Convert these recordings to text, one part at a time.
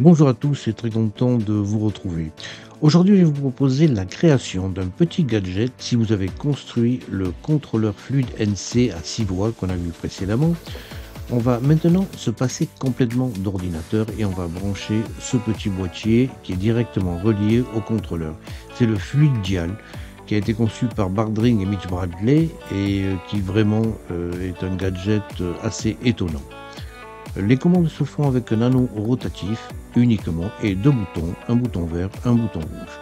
Bonjour à tous et très content de vous retrouver. Aujourd'hui, je vais vous proposer la création d'un petit gadget si vous avez construit le contrôleur fluide NC à 6 voies qu'on a vu précédemment. On va maintenant se passer complètement d'ordinateur et on va brancher ce petit boîtier qui est directement relié au contrôleur. C'est le Fluide Dial qui a été conçu par Bardring et Mitch Bradley et euh, qui vraiment euh, est un gadget euh, assez étonnant. Les commandes se font avec un anneau rotatif uniquement et deux boutons, un bouton vert, un bouton rouge.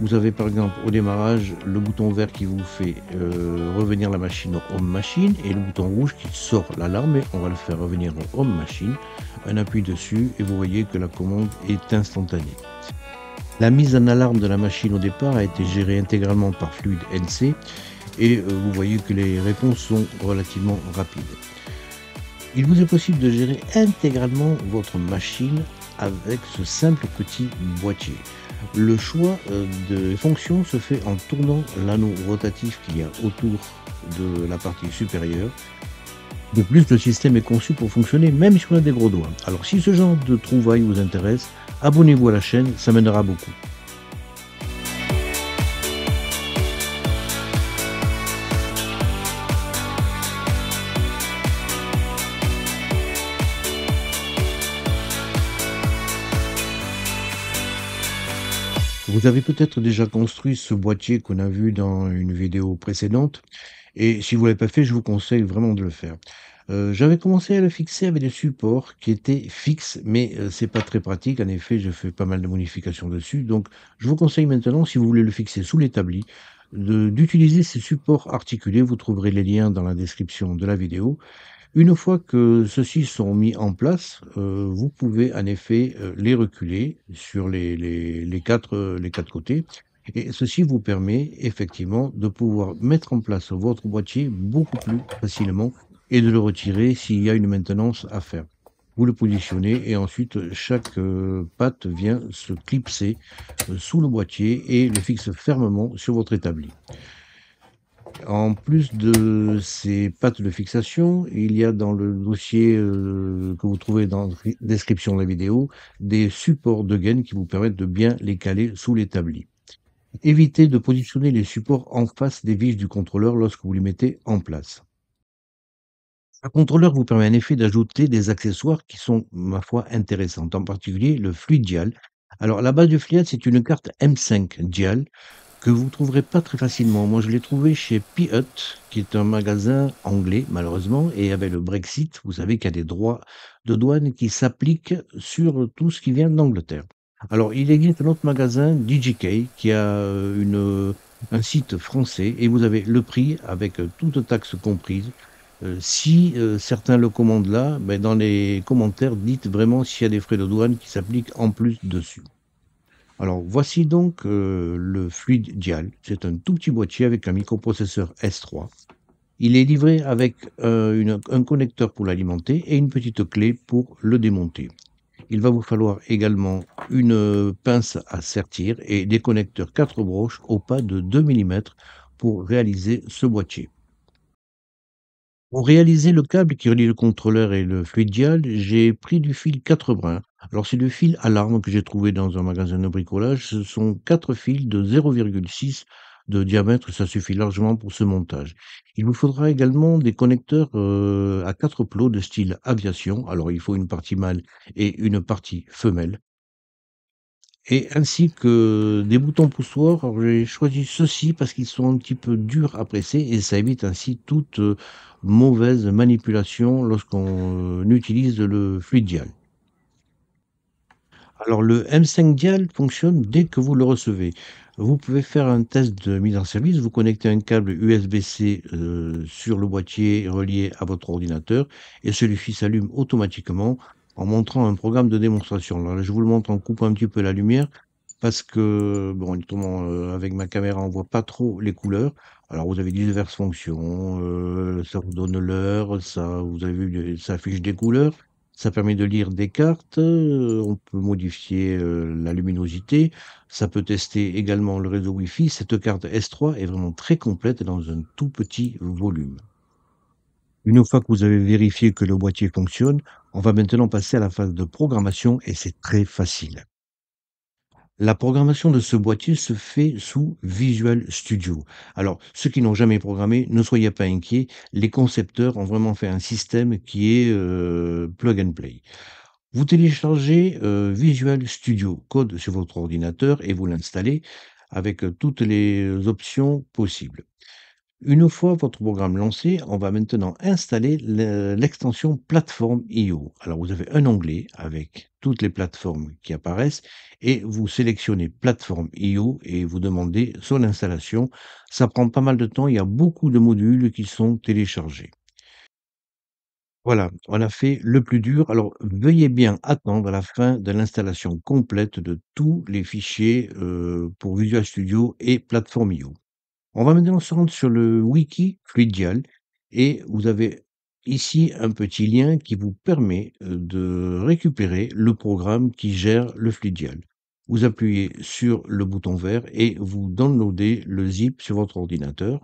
Vous avez par exemple au démarrage le bouton vert qui vous fait euh, revenir la machine en home machine et le bouton rouge qui sort l'alarme et on va le faire revenir en home machine. Un appui dessus et vous voyez que la commande est instantanée. La mise en alarme de la machine au départ a été gérée intégralement par Fluid NC et euh, vous voyez que les réponses sont relativement rapides. Il vous est possible de gérer intégralement votre machine avec ce simple petit boîtier. Le choix euh, de fonctions se fait en tournant l'anneau rotatif qu'il y a autour de la partie supérieure. De plus, le système est conçu pour fonctionner même si on a des gros doigts. Alors si ce genre de trouvaille vous intéresse, abonnez-vous à la chaîne, ça m'aidera beaucoup. Vous avez peut-être déjà construit ce boîtier qu'on a vu dans une vidéo précédente. Et si vous ne l'avez pas fait, je vous conseille vraiment de le faire. Euh, j'avais commencé à le fixer avec des supports qui étaient fixes, mais euh, c'est pas très pratique. En effet, je fais pas mal de modifications dessus. Donc, je vous conseille maintenant, si vous voulez le fixer sous l'établi, d'utiliser ces supports articulés. Vous trouverez les liens dans la description de la vidéo. Une fois que ceux-ci sont mis en place, euh, vous pouvez en effet euh, les reculer sur euh, les, quatre, côtés. Et ceci vous permet effectivement de pouvoir mettre en place votre boîtier beaucoup plus facilement et de le retirer s'il y a une maintenance à faire. Vous le positionnez et ensuite chaque patte vient se clipser sous le boîtier et le fixe fermement sur votre établi. En plus de ces pattes de fixation, il y a dans le dossier euh, que vous trouvez dans la description de la vidéo des supports de gaine qui vous permettent de bien les caler sous l'établi. Évitez de positionner les supports en face des vis du contrôleur lorsque vous les mettez en place. Un contrôleur vous permet en effet d'ajouter des accessoires qui sont, ma foi, intéressants, en particulier le fluidial. Alors, la base du fluidial, c'est une carte M5 dial que vous ne trouverez pas très facilement. Moi, je l'ai trouvé chez P qui est un magasin anglais, malheureusement, et avec le Brexit, vous savez qu'il y a des droits de douane qui s'appliquent sur tout ce qui vient d'Angleterre. Alors, il existe un autre magasin, DJK, qui a euh, euh, un site français, et vous avez le prix avec euh, toute taxe comprise. si certains le commandent là, ben, dans les commentaires, dites vraiment s'il y a des frais de douane qui s'appliquent en plus dessus. Alors voici donc euh, le fluide Dial. C'est un tout petit boîtier avec un microprocesseur S3. Il est livré avec euh, un connecteur pour l'alimenter et une petite clé pour le démonter. Il va vous falloir également une euh, pince à sertir et des connecteurs 4 broches au pas de 2 mm pour réaliser ce boîtier. Pour réaliser le câble qui relie le contrôleur et le fluide dial, j'ai pris du fil 4 brins alors, c'est le fil à l'arme que j'ai trouvé dans un magasin de bricolage. Ce sont quatre fils de 0,6 de diamètre, ça suffit largement pour ce montage. Il vous faudra également des connecteurs euh, à quatre plots de style aviation. Alors, il faut une partie mâle et une partie femelle. Et ainsi que des boutons poussoirs. J'ai choisi ceux-ci parce qu'ils sont un petit peu durs à presser et ça évite ainsi toute euh, mauvaise manipulation lorsqu'on euh, utilise le fluidial. Alors le M5 Dial fonctionne dès que vous le recevez. Vous pouvez faire un test de mise en service, vous connectez un câble USB-C euh, sur le boîtier relié à votre ordinateur et celui-ci s'allume automatiquement en montrant un programme de démonstration. Alors je vous le montre en coupant un petit peu la lumière parce que, bon, euh, avec ma caméra, on voit pas trop les couleurs. Alors vous avez diverses fonctions, euh, ça vous donne l'heure, ça, vous avez vu, ça affiche des couleurs ça permet de lire des cartes, euh, on peut modifier euh, la luminosité, ça peut tester également le réseau Wi-Fi. Cette carte S3 est vraiment très complète dans un tout petit volume. Une fois que vous avez vérifié que le boîtier fonctionne, on va maintenant passer à la phase de programmation et c'est très facile. La programmation de ce boîtier se fait sous Visual Studio. Alors, ceux qui n'ont jamais programmé, ne soyez pas inquiets, les concepteurs ont vraiment fait un système qui est euh, plug and play. Vous téléchargez euh, Visual Studio Code sur votre ordinateur et vous l'installez avec euh, toutes les options possibles. Une fois votre programme lancé, on va maintenant installer l'extension plateforme IO. Alors vous avez un onglet avec toutes les plateformes qui apparaissent et vous sélectionnez plateforme IO et vous demandez son installation. Ça prend pas mal de temps, il y a beaucoup de modules qui sont téléchargés. Voilà, on a fait le plus dur. Alors, veuillez bien attendre la fin de l'installation complète de tous les fichiers euh, pour Visual Studio et plateforme IO. On va maintenant se rendre sur le wiki Fluidial et vous avez ici un petit lien qui vous permet euh, de récupérer le programme qui gère le Fluidial. Vous appuyez sur le bouton vert et vous downloadez le zip sur votre ordinateur.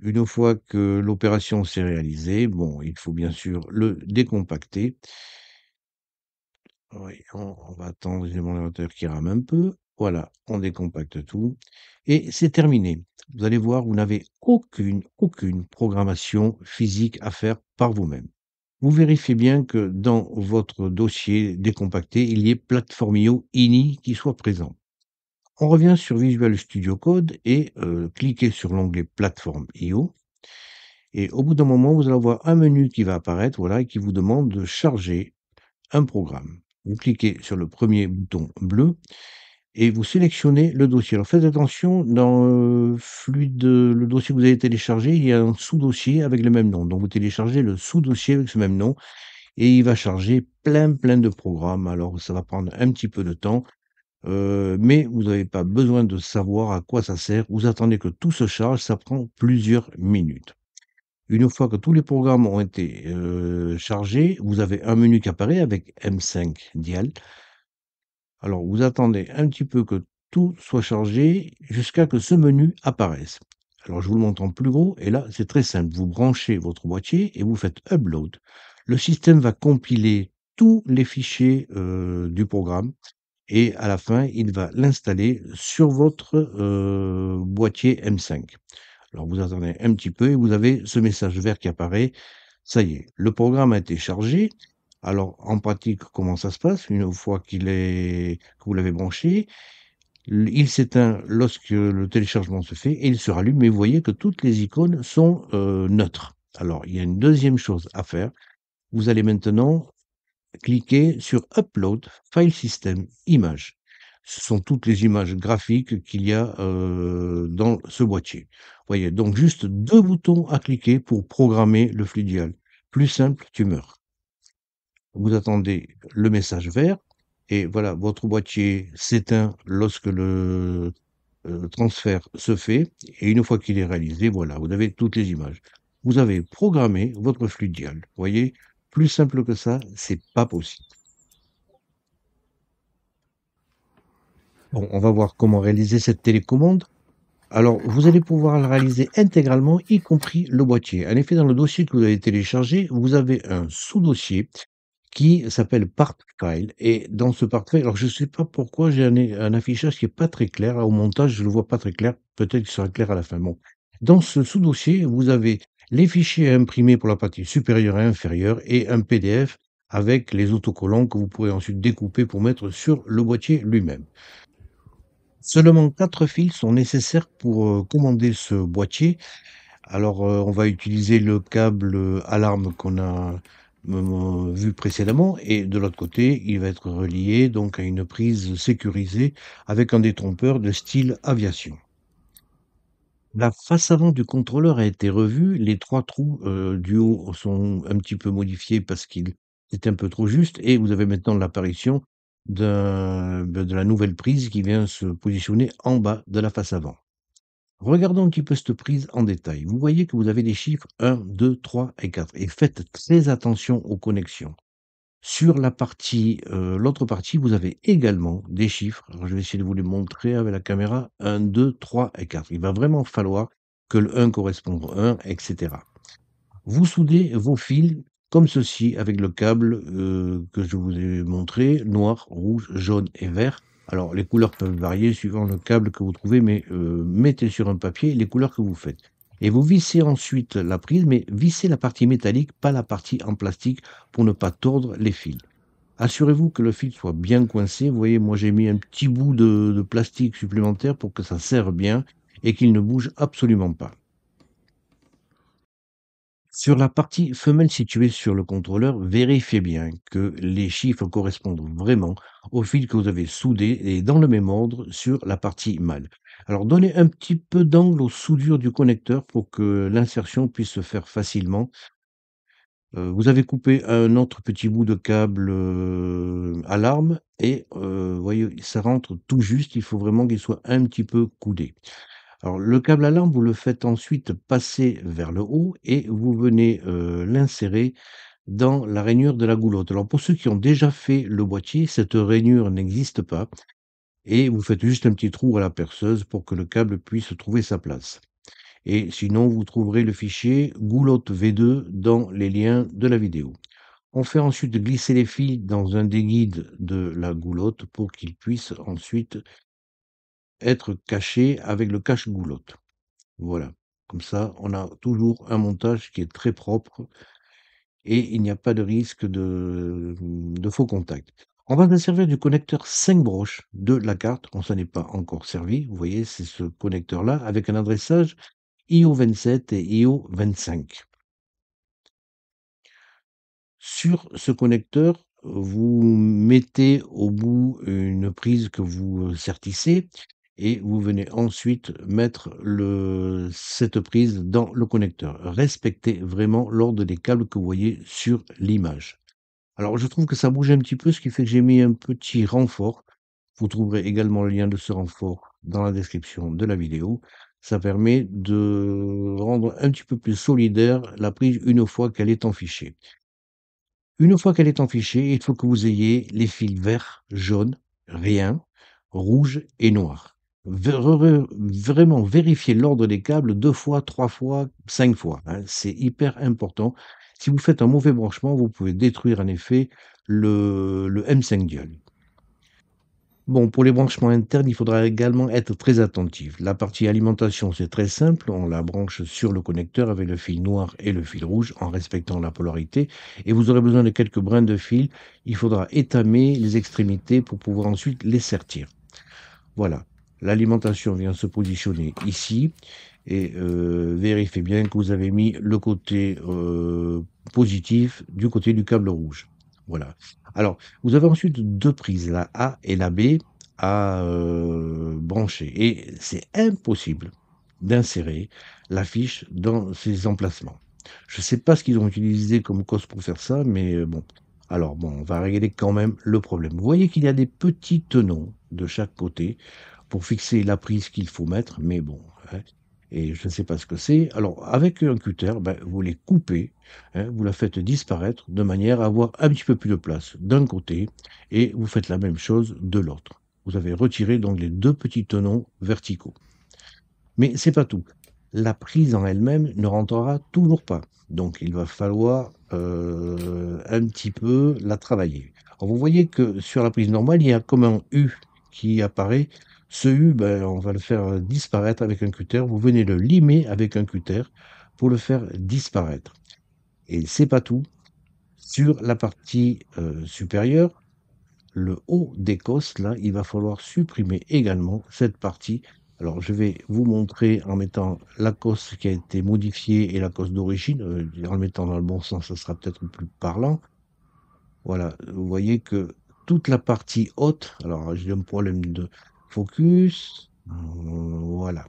Une fois que l'opération s'est réalisée, bon, il faut bien sûr le décompacter. on, va attendre que l'ordinateur qui rame un peu. Voilà, on décompacte tout. Et c'est terminé. Vous allez voir, vous n'avez aucune, aucune programmation physique à faire par vous-même. Vous vérifiez bien que dans votre dossier décompacté, il y ait IO INI qui soit présent. On revient sur Visual Studio Code et euh, cliquez sur l'onglet Platform.io. IO. Et au bout d'un moment, vous allez avoir un menu qui va apparaître, voilà, et qui vous demande de charger un programme. Vous cliquez sur le premier bouton bleu et vous sélectionnez le dossier. Alors faites attention, dans euh, flux le dossier que vous avez téléchargé, il y a un sous-dossier avec le même nom. Donc vous téléchargez le sous-dossier avec ce même nom et il va charger plein plein de programmes. Alors ça va prendre un petit peu de temps, euh, mais vous n'avez pas besoin de savoir à quoi ça sert. Vous attendez que tout se charge, ça prend plusieurs minutes. Une fois que tous les programmes ont été euh, chargés, vous avez un menu qui apparaît avec M5 Dial. Alors vous attendez un petit peu que tout soit chargé jusqu'à ce que ce menu apparaisse. Alors je vous le montre en plus gros et là c'est très simple. Vous branchez votre boîtier et vous faites upload. Le système va compiler tous les fichiers euh, du programme et à la fin il va l'installer sur votre euh, boîtier M5. Alors vous attendez un petit peu et vous avez ce message vert qui apparaît. Ça y est, le programme a été chargé alors, en pratique, comment ça se passe Une fois qu'il est, que vous l'avez branché, il s'éteint lorsque le téléchargement se fait et il se rallume. Mais vous voyez que toutes les icônes sont euh, neutres. Alors, il y a une deuxième chose à faire. Vous allez maintenant cliquer sur Upload, File System, Images. Ce sont toutes les images graphiques qu'il y a euh, dans ce boîtier. Vous voyez, donc juste deux boutons à cliquer pour programmer le flux Plus simple, tu meurs vous attendez le message vert, et voilà, votre boîtier s'éteint lorsque le euh, transfert se fait, et une fois qu'il est réalisé, voilà, vous avez toutes les images. Vous avez programmé votre flux dial. Vous voyez, plus simple que ça, c'est pas possible. Bon, on va voir comment réaliser cette télécommande. Alors, vous allez pouvoir la réaliser intégralement, y compris le boîtier. En effet, dans le dossier que vous avez téléchargé, vous avez un sous-dossier qui s'appelle Kyle Et dans ce Partfile, alors je ne sais pas pourquoi j'ai un, affichage qui n'est pas très clair. au montage, je ne le vois pas très clair. Peut-être qu'il sera clair à la fin. Bon. Dans ce sous-dossier, vous avez les fichiers imprimés pour la partie supérieure et inférieure et un PDF avec les autocollants que vous pourrez ensuite découper pour mettre sur le boîtier lui-même. Seulement quatre fils sont nécessaires pour euh, commander ce boîtier. Alors, euh, on va utiliser le câble euh, alarme qu'on a vu précédemment, et de l'autre côté, il va être relié donc à une prise sécurisée avec un détrompeur de style aviation. La face avant du contrôleur a été revue, les trois trous euh, du haut sont un petit peu modifiés parce qu'ils étaient un peu trop juste et vous avez maintenant l'apparition ben, de la nouvelle prise qui vient se positionner en bas de la face avant. Regardons un petit peu cette prise en détail. Vous voyez que vous avez les chiffres 1, 2, 3 et 4. Et faites très attention aux connexions. Sur la partie, euh, l'autre partie, vous avez également des chiffres. je vais essayer de vous les montrer avec la caméra. 1, 2, 3 et 4. Il va vraiment falloir que le 1 corresponde au 1, etc. Vous soudez vos fils comme ceci avec le câble euh, que je vous ai montré, noir, rouge, jaune et vert. Alors, les couleurs peuvent varier suivant le câble que vous trouvez, mais euh, mettez sur un papier les couleurs que vous faites. Et vous vissez ensuite la prise, mais vissez la partie métallique, pas la partie en plastique, pour ne pas tordre les fils. Assurez-vous que le fil soit bien coincé. Vous voyez, moi j'ai mis un petit bout de, de plastique supplémentaire pour que ça serre bien et qu'il ne bouge absolument pas. Sur la partie femelle située sur le contrôleur, vérifiez bien que les chiffres correspondent vraiment au fil que vous avez soudé et dans le même ordre sur la partie mâle. Alors donnez un petit peu d'angle aux soudures du connecteur pour que l'insertion puisse se faire facilement. Euh, vous avez coupé un autre petit bout de câble euh, alarme et euh, voyez, ça rentre tout juste, il faut vraiment qu'il soit un petit peu coudé le câble à lampe, vous le faites ensuite passer vers le haut et vous venez euh, l'insérer dans la rainure de la goulotte. Alors, pour ceux qui ont déjà fait le boîtier, cette rainure n'existe pas et vous faites juste un petit trou à la perceuse pour que le câble puisse trouver sa place. Et sinon, vous trouverez le fichier goulotte V2 dans les liens de la vidéo. On fait ensuite glisser les fils dans un des guides de la goulotte pour qu'ils puissent ensuite être caché avec le cache-goulotte. Voilà. Comme ça, on a toujours un montage qui est très propre et il n'y a pas de risque de, faux contact. On va se servir du connecteur 5 broches de la carte. On s'en est pas encore servi. Vous voyez, c'est ce connecteur-là avec un adressage IO27 et IO25. Sur ce connecteur, vous mettez au bout une prise que vous sertissez et vous venez ensuite mettre le, cette prise dans le connecteur. Respectez vraiment l'ordre des câbles que vous voyez sur l'image. Alors je trouve que ça bouge un petit peu, ce qui fait que j'ai mis un petit renfort. Vous trouverez également le lien de ce renfort dans la description de la vidéo. Ça permet de rendre un petit peu plus solidaire la prise une fois qu'elle est en fichier. Une fois qu'elle est en fichier, il faut que vous ayez les fils verts, jaunes, rien, rouge et noir vraiment vérifier l'ordre des câbles deux fois, trois fois, cinq fois. Hein. C'est hyper important. Si vous faites un mauvais branchement, vous pouvez détruire en effet le, le M5 Dual. Bon, pour les branchements internes, il faudra également être très attentif. La partie alimentation, c'est très simple. On la branche sur le connecteur avec le fil noir et le fil rouge en respectant la polarité. Et vous aurez besoin de quelques brins de fil. Il faudra étamer les extrémités pour pouvoir ensuite les sertir. Voilà. L'alimentation vient se positionner ici et euh, vérifiez bien que vous avez mis le côté euh, positif du côté du câble rouge. Voilà. Alors, vous avez ensuite deux prises, la A et la B, à euh, brancher. Et c'est impossible d'insérer la fiche dans ces emplacements. Je ne sais pas ce qu'ils ont utilisé comme cause pour faire ça, mais bon. Alors, bon, on va régler quand même le problème. Vous voyez qu'il y a des petits tenons de chaque côté pour fixer la prise qu'il faut mettre, mais bon. Hein, et je ne sais pas ce que c'est. Alors, avec un cutter, ben, vous les coupez, hein, vous la faites disparaître de manière à avoir un petit peu plus de place d'un côté et vous faites la même chose de l'autre. Vous avez retiré donc les deux petits tenons verticaux. Mais c'est pas tout. La prise en elle-même ne rentrera toujours pas. Donc, il va falloir euh, un petit peu la travailler. vous voyez que sur la prise normale, il y a comme un U qui apparaît ce U, ben, on va le faire euh, disparaître avec un cutter. Vous venez le limer avec un cutter pour le faire disparaître. Et c'est pas tout. Sur la partie euh, supérieure, le haut d'Écosse, là, il va falloir supprimer également cette partie. Alors, je vais vous montrer en mettant la cosse qui a été modifiée et la cosse d'origine. Euh, en le mettant dans le bon sens, ça sera peut-être plus parlant. Voilà, vous voyez que toute la partie haute, alors j'ai un problème de, Focus. Euh, voilà.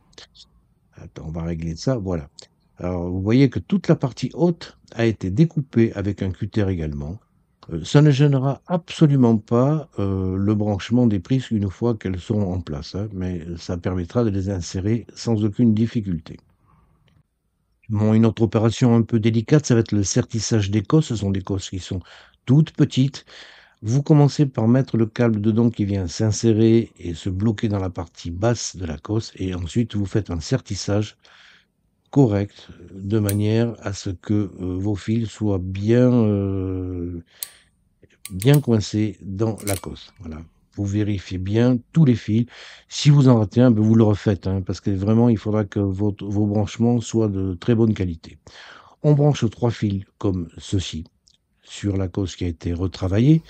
Attends, on va régler ça. Voilà. Alors, vous voyez que toute la partie haute a été découpée avec un cutter également. Euh, ça ne gênera absolument pas euh, le branchement des prises une fois qu'elles sont en place, hein, mais ça permettra de les insérer sans aucune difficulté. Bon, une autre opération un peu délicate, ça va être le sertissage des cosses. Ce sont des cosses qui sont toutes petites. Vous commencez par mettre le câble dedans qui vient s'insérer et se bloquer dans la partie basse de la cosse et ensuite vous faites un sertissage correct de manière à ce que euh, vos fils soient bien, euh, bien coincés dans la cosse. Voilà. Vous vérifiez bien tous les fils. Si vous en ratez un, ben, vous le refaites hein, parce que vraiment il faudra que votre, vos branchements soient de très bonne qualité. On branche trois fils comme ceci sur la cause qui a été retravaillée.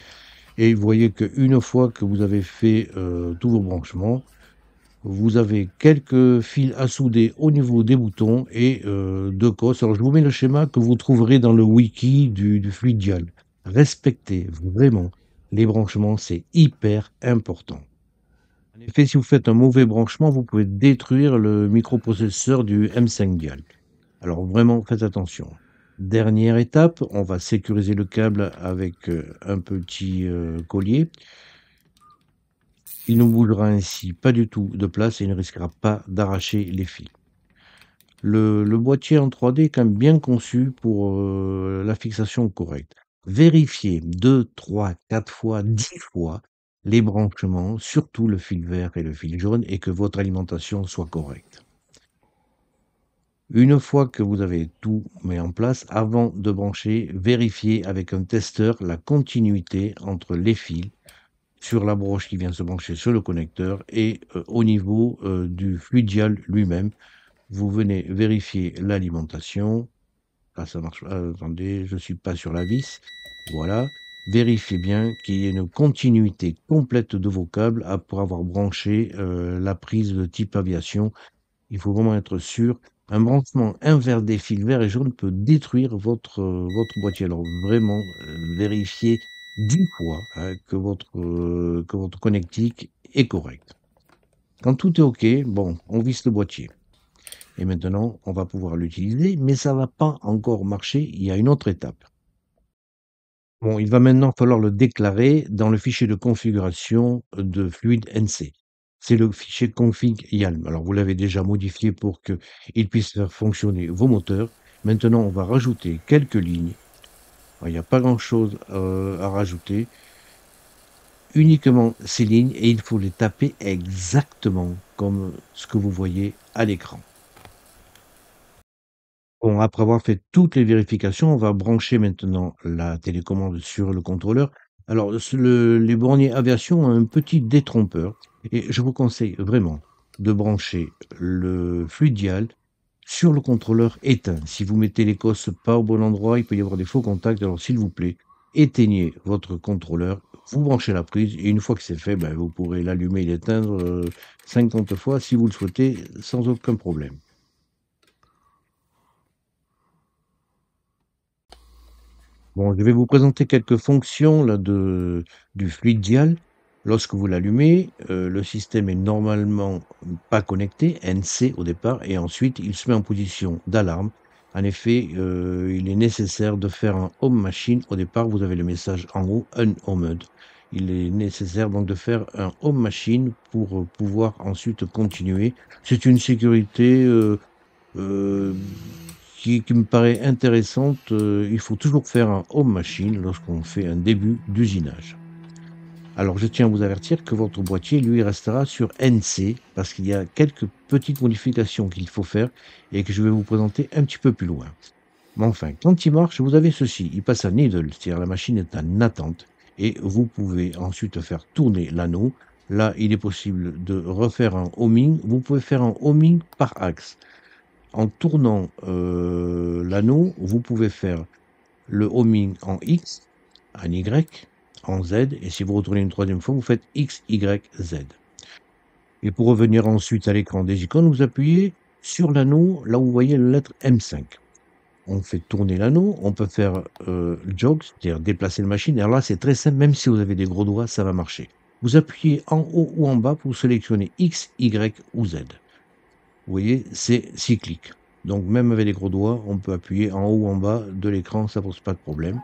Et vous voyez qu'une fois que vous avez fait euh, tous vos branchements, vous avez quelques fils à souder au niveau des boutons et de euh, deux Alors je vous mets le schéma que vous trouverez dans le wiki du, du Fluidial. Respectez vraiment les branchements, c'est hyper important. En effet, si vous faites un mauvais branchement, vous pouvez détruire le microprocesseur du M5 Dial. Alors vraiment, faites attention. Dernière étape, on va sécuriser le câble avec euh, un petit euh, collier. Il ne bougera ainsi pas du tout de place et ne risquera pas d'arracher les fils. Le, boîtier en 3D est quand même bien conçu pour euh, la fixation correcte. Vérifiez 2, 3, 4 fois, 10 fois les branchements, surtout le fil vert et le fil jaune, et que votre alimentation soit correcte. Une fois que vous avez tout mis en place, avant de brancher, vérifiez avec un testeur la continuité entre les fils sur la broche qui vient se brancher sur le connecteur et euh, au niveau euh, du fluidial lui-même. Vous venez vérifier l'alimentation. Ah, ça marche pas. Euh, attendez, je suis pas sur la vis. Voilà. Vérifiez bien qu'il y ait une continuité complète de vos câbles pour avoir branché la prise de type aviation. Il faut vraiment être sûr un branchement inverse des fils verts et jaune peut détruire votre, euh, votre boîtier. Alors vraiment, euh, vérifiez du fois hein, que, votre, euh, que votre connectique est correcte. Quand tout est OK, bon, on visse le boîtier. Et maintenant, on va pouvoir l'utiliser, mais ça ne va pas encore marcher. Il y a une autre étape. Bon, il va maintenant falloir le déclarer dans le fichier de configuration de fluide NC c'est le fichier config YALM. Alors vous l'avez déjà modifié pour qu'il puisse faire fonctionner vos moteurs. Maintenant, on va rajouter quelques lignes. il n'y a pas grand-chose euh, à rajouter. Uniquement ces lignes et il faut les taper exactement comme ce que vous voyez à l'écran. Bon, après avoir fait toutes les vérifications, on va brancher maintenant la télécommande sur le contrôleur. Alors, le, les borniers aviation ont un petit détrompeur et je vous conseille vraiment de brancher le fluidial sur le contrôleur éteint. Si vous mettez l'écosse pas au bon endroit, il peut y avoir des faux contacts. Alors s'il vous plaît, éteignez votre contrôleur, vous branchez la prise et une fois que c'est fait, ben, vous pourrez l'allumer et l'éteindre 50 euh, fois si vous le souhaitez sans aucun problème. Bon, je vais vous présenter quelques fonctions de, du fluide dial. Lorsque vous l'allumez, euh, le système est normalement pas connecté, NC au départ, et ensuite il se met en position d'alarme. En effet, euh, il est nécessaire de faire un home machine. Au départ, vous avez le message en haut, Mode". Il est nécessaire donc de faire un home machine pour pouvoir ensuite continuer. C'est une sécurité euh, qui, me paraît intéressante. il faut toujours faire un home machine lorsqu'on fait un début d'usinage. Alors je tiens à vous avertir que votre boîtier, lui, restera sur NC parce qu'il y a quelques petites modifications qu'il faut faire et que je vais vous présenter un petit peu plus loin. Mais enfin, quand il marche, vous avez ceci. Il passe à needle, c'est-à-dire la machine est en attente et vous pouvez ensuite faire tourner l'anneau. Là, il est possible de refaire un homing. Vous pouvez faire un homing par axe. En tournant euh, l'anneau, vous pouvez faire le homing en X, en Y, Z, et si vous retournez une troisième fois, vous faites X, Y, Z. Et pour revenir ensuite à l'écran des icônes, vous appuyez sur l'anneau, là où vous voyez la lettre M5. On fait tourner l'anneau, on peut faire euh, jog, c'est-à-dire déplacer la machine. Alors là, c'est très simple, même si vous avez des gros doigts, ça va marcher. Vous appuyez en haut ou en bas pour sélectionner X, Y ou Z. Vous voyez, c'est cyclique. Donc même avec des gros doigts, on peut appuyer en haut ou en bas de l'écran, ça pose pas de problème.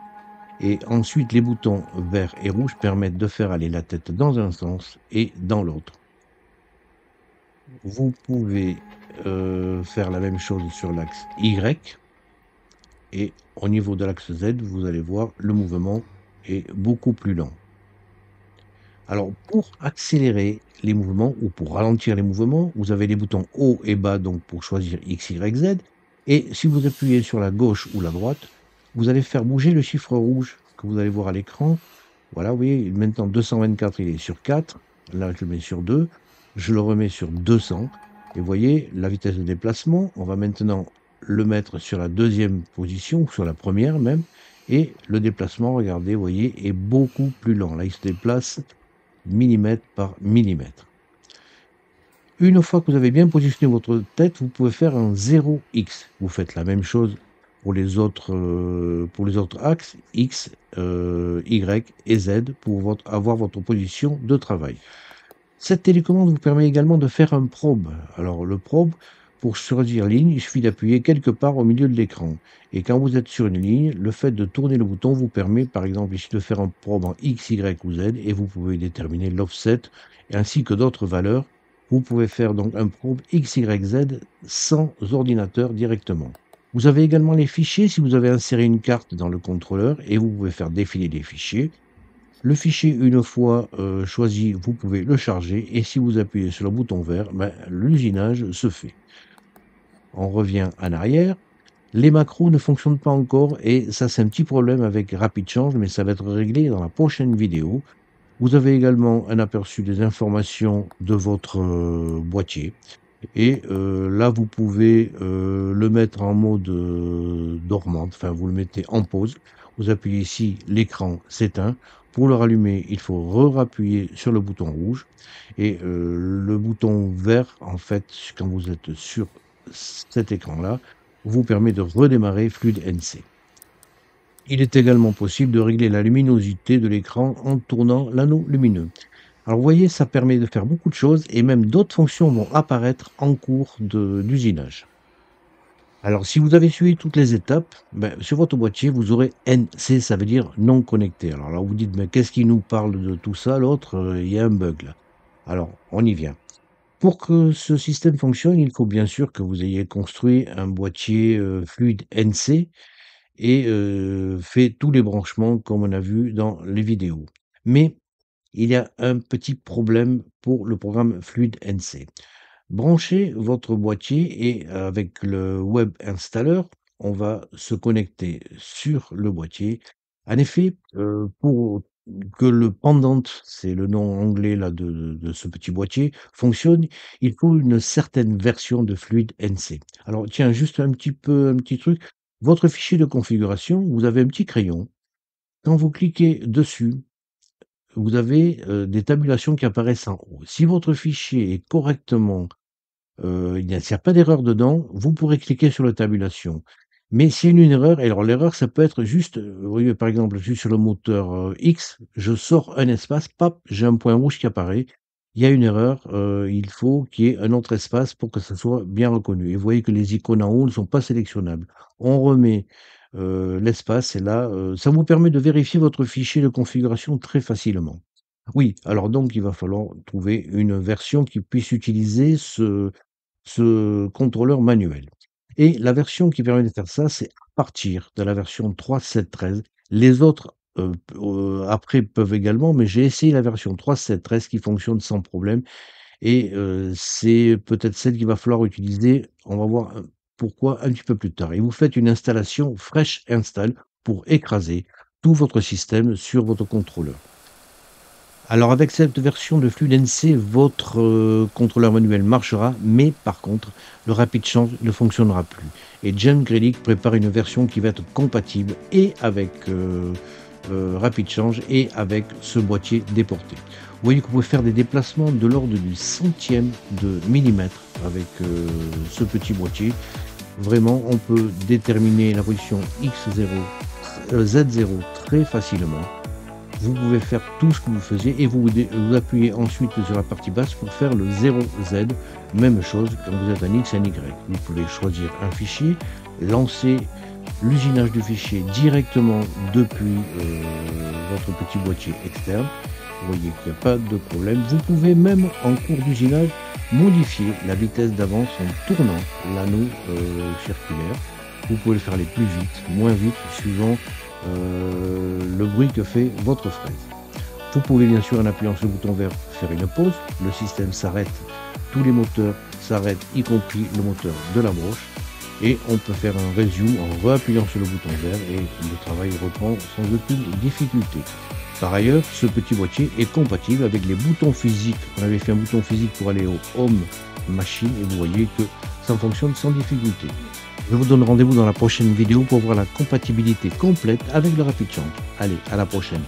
Et ensuite, les boutons vert et rouge permettent de faire aller la tête dans un sens et dans l'autre. Vous pouvez euh, faire la même chose sur l'axe Y. Et au niveau de l'axe Z, vous allez voir, le mouvement est beaucoup plus lent. Alors, pour accélérer les mouvements ou pour ralentir les mouvements, vous avez les boutons haut et bas, donc pour choisir X, Y, Z. Et si vous appuyez sur la gauche ou la droite, vous allez faire bouger le chiffre rouge que vous allez voir à l'écran. Voilà, vous voyez, maintenant 224, il est sur 4. Là, je le mets sur 2. Je le remets sur 200. Et vous voyez, la vitesse de déplacement, on va maintenant le mettre sur la deuxième position, sur la première même. Et le déplacement, regardez, vous voyez, est beaucoup plus lent. Là, il se déplace millimètre par millimètre. Une fois que vous avez bien positionné votre tête, vous pouvez faire un 0x. Vous faites la même chose euh, les autres, axes, X, euh, Y et Z, pour avoir votre position de travail. Cette télécommande vous permet également de faire un probe. Alors le probe, pour choisir ligne, il suffit d'appuyer quelque part au milieu de l'écran. Et quand vous êtes sur une ligne, le fait de tourner le bouton vous permet par exemple ici de faire un probe en X, Y ou Z et vous pouvez déterminer l'offset ainsi que d'autres valeurs. Vous pouvez faire donc un probe X, Y, Z sans ordinateur directement. Vous avez également les fichiers si vous avez inséré une carte dans le contrôleur et vous pouvez faire défiler les fichiers. Le fichier, une fois euh, choisi, vous pouvez le charger et si vous appuyez sur le bouton vert, ben, l'usinage se fait. On revient en arrière. Les macros ne fonctionnent pas encore et ça c'est un petit problème avec Change mais ça va être réglé dans la prochaine vidéo. Vous avez également un aperçu des informations de votre euh, boîtier. Et euh, là, vous pouvez euh, le mettre en mode euh, dormante, enfin vous le mettez en pause. Vous appuyez ici, l'écran s'éteint. Pour le rallumer, il faut re sur le bouton rouge. Et le bouton vert, en fait, quand vous êtes sur cet écran-là, vous permet de redémarrer Fluid NC. Il est également possible de régler la luminosité de l'écran en tournant l'anneau lumineux. Alors vous voyez, ça permet de faire beaucoup de choses et même d'autres fonctions vont apparaître en cours d'usinage. Alors si vous avez suivi toutes les étapes, ben, sur votre boîtier vous aurez NC, ça veut dire non connecté. Alors là vous dites, mais qu'est-ce qui nous parle de tout ça L'autre, euh, il y a un bug Alors on y vient. Pour que ce système fonctionne, il faut bien sûr que vous ayez construit un boîtier euh, fluide NC et euh, fait tous les branchements comme on a vu dans les vidéos. Mais il y a un petit problème pour le programme Fluid NC. Branchez votre boîtier et avec le web installer, on va se connecter sur le boîtier. En effet, euh, pour que le pendant, c'est le nom anglais là, de, de, ce petit boîtier, fonctionne, il faut une certaine version de Fluid NC. Alors tiens, juste un petit peu, un petit truc. Votre fichier de configuration, vous avez un petit crayon. Quand vous cliquez dessus, vous avez euh, des tabulations qui apparaissent en haut. Si votre fichier est correctement, euh, il n'y a pas d'erreur dedans, vous pourrez cliquer sur la tabulation. Mais s'il y a une erreur, alors l'erreur, ça peut être juste, euh, voyez, par exemple, je suis sur le moteur X, je sors un espace, pap, j'ai un point rouge qui apparaît, il y a une erreur, il faut qu'il y ait un autre espace pour que ça soit bien reconnu. Et vous voyez que les icônes en haut ne sont pas sélectionnables. On remet euh, l'espace. Et là, euh, ça vous permet de vérifier votre fichier de configuration très facilement. Oui, alors donc il va falloir trouver une version qui puisse utiliser ce, ce contrôleur manuel. Et la version qui permet de faire ça, c'est à partir de la version 3.7.13. Les autres euh, après peuvent également, mais j'ai essayé la version 3.7.13 qui fonctionne sans problème. Et c'est peut-être celle qu'il va falloir utiliser. On va voir pourquoi un petit peu plus tard. Et vous faites une installation Fresh Install pour écraser tout votre système sur votre contrôleur. Alors avec cette version de flux NC, votre euh, contrôleur manuel marchera, mais par contre, le rapid change ne fonctionnera plus. Et James Grelick prépare une version qui va être compatible et avec euh, euh, rapide Change et avec ce boîtier déporté. Vous voyez que vous pouvez faire des déplacements de l'ordre du centième de millimètre avec euh, ce petit boîtier. Vraiment, on peut déterminer la position X0, Z0 euh, très facilement. Vous pouvez faire tout ce que vous faisiez et vous, vous appuyez ensuite sur la partie basse pour faire le 0Z. Même chose quand vous êtes un X et un Y. Vous pouvez choisir un fichier, lancer l'usinage du fichier directement depuis euh, votre petit boîtier externe. Vous voyez qu'il n'y a pas de problème. Vous pouvez même en cours d'usinage modifier la vitesse d'avance en tournant l'anneau euh, circulaire. Vous pouvez le faire aller plus vite, moins vite, suivant euh, le bruit que fait votre fraise. Vous pouvez bien sûr en appuyant sur le bouton vert faire une pause. Le système s'arrête, tous les moteurs s'arrêtent, y compris le moteur de la broche et on peut faire un resume en reappuyant sur le bouton vert et le travail reprend sans aucune difficulté. Par ailleurs, ce petit boîtier est compatible avec les boutons physiques. On avait fait un bouton physique pour aller au Home Machine et vous voyez que ça fonctionne sans difficulté. Je vous donne rendez-vous dans la prochaine vidéo pour voir la compatibilité complète avec le Rapid Allez, à la prochaine.